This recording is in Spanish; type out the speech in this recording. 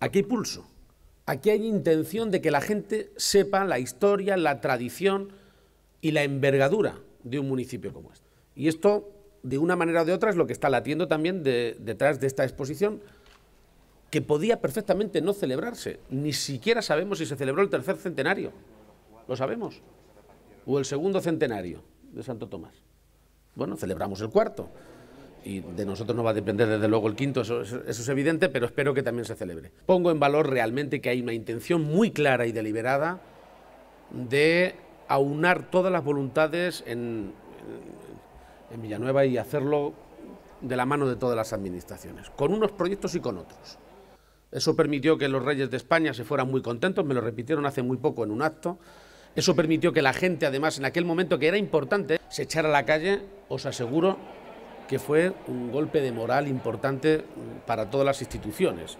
Aquí hay pulso. Aquí hay intención de que la gente sepa la historia, la tradición y la envergadura de un municipio como este. Y esto, de una manera o de otra, es lo que está latiendo también detrás de esta exposición, que podía perfectamente no celebrarse. Ni siquiera sabemos si se celebró el tercer centenario. ¿Lo sabemos? O el segundo centenario de Santo Tomás. Bueno, celebramos el cuarto y de nosotros no va a depender desde luego el quinto, eso, es evidente, pero espero que también se celebre. Pongo en valor realmente que hay una intención muy clara y deliberada de aunar todas las voluntades en, en Villanueva y hacerlo de la mano de todas las administraciones, con unos proyectos y con otros. Eso permitió que los reyes de España se fueran muy contentos, me lo repitieron hace muy poco en un acto. Eso permitió que la gente, además, en aquel momento que era importante, se echara a la calle, os aseguro que fue un golpe de moral importante mm, para todas las instituciones.